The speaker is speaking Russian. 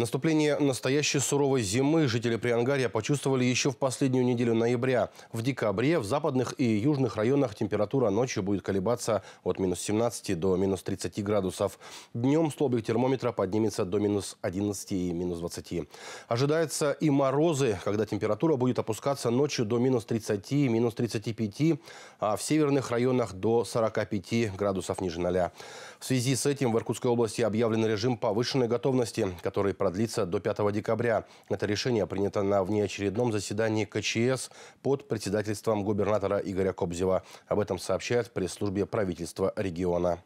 Наступление настоящей суровой зимы жители Приангария почувствовали еще в последнюю неделю ноября. В декабре в западных и южных районах температура ночью будет колебаться от минус 17 до минус 30 градусов. Днем столбик термометра поднимется до минус 11 и минус 20. Ожидается и морозы, когда температура будет опускаться ночью до минус 30 и минус 35, а в северных районах до 45 градусов ниже ноля. В связи с этим в Иркутской области объявлен режим повышенной готовности, который продолжается продлится до 5 декабря. Это решение принято на внеочередном заседании КЧС под председательством губернатора Игоря Кобзева. Об этом сообщает пресс-службе правительства региона.